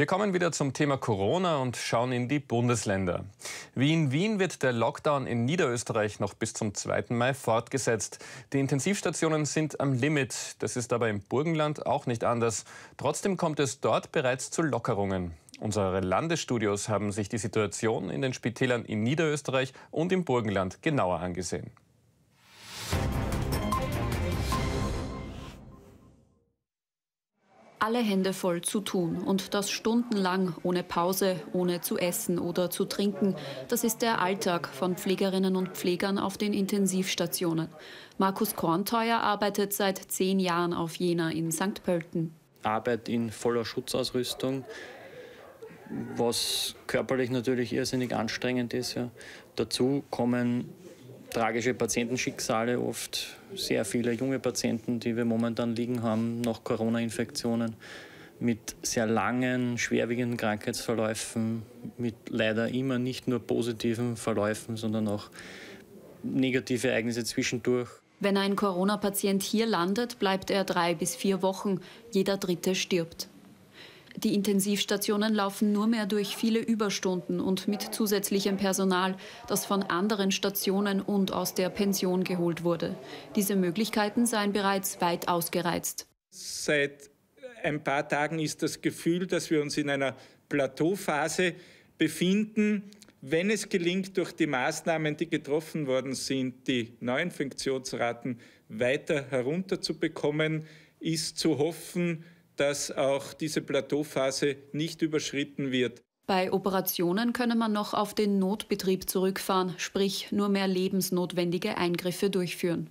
Wir kommen wieder zum Thema Corona und schauen in die Bundesländer. Wie in Wien wird der Lockdown in Niederösterreich noch bis zum 2. Mai fortgesetzt. Die Intensivstationen sind am Limit. Das ist aber im Burgenland auch nicht anders. Trotzdem kommt es dort bereits zu Lockerungen. Unsere Landesstudios haben sich die Situation in den Spitälern in Niederösterreich und im Burgenland genauer angesehen. alle Hände voll zu tun und das stundenlang, ohne Pause, ohne zu essen oder zu trinken. Das ist der Alltag von Pflegerinnen und Pflegern auf den Intensivstationen. Markus Kornteuer arbeitet seit zehn Jahren auf Jena in St. Pölten. Arbeit in voller Schutzausrüstung, was körperlich natürlich irrsinnig anstrengend ist. Ja. Dazu kommen tragische Patientenschicksale, oft sehr viele junge Patienten, die wir momentan liegen haben, nach Corona-Infektionen mit sehr langen, schwerwiegenden Krankheitsverläufen, mit leider immer nicht nur positiven Verläufen, sondern auch negative Ereignisse zwischendurch. Wenn ein Corona-Patient hier landet, bleibt er drei bis vier Wochen. Jeder Dritte stirbt. Die Intensivstationen laufen nur mehr durch viele Überstunden und mit zusätzlichem Personal, das von anderen Stationen und aus der Pension geholt wurde. Diese Möglichkeiten seien bereits weit ausgereizt. Seit ein paar Tagen ist das Gefühl, dass wir uns in einer Plateauphase befinden. Wenn es gelingt, durch die Maßnahmen, die getroffen worden sind, die neuen Funktionsraten weiter herunterzubekommen, ist zu hoffen, dass auch diese Plateauphase nicht überschritten wird. Bei Operationen könne man noch auf den Notbetrieb zurückfahren, sprich nur mehr lebensnotwendige Eingriffe durchführen.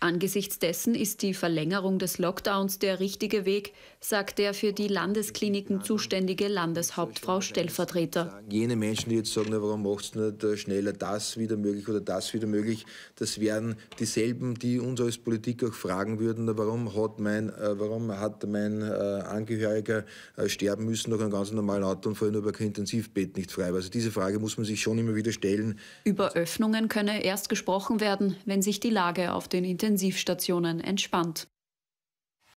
Angesichts dessen ist die Verlängerung des Lockdowns der richtige Weg, sagt der für die Landeskliniken zuständige Landeshauptfrau Stellvertreter. Jene Menschen, die jetzt sagen, warum macht es nicht äh, schneller das wieder möglich oder das wieder möglich, das wären dieselben, die uns als Politik auch fragen würden, warum hat mein, äh, warum hat mein äh, Angehöriger sterben müssen nach einem ganz normalen Autounfall, nur weil kein Intensivbett nicht frei war. Also diese Frage muss man sich schon immer wieder stellen. Über Öffnungen könne erst gesprochen werden, wenn sich die Lage auf den Intensivbetten Intensivstationen entspannt.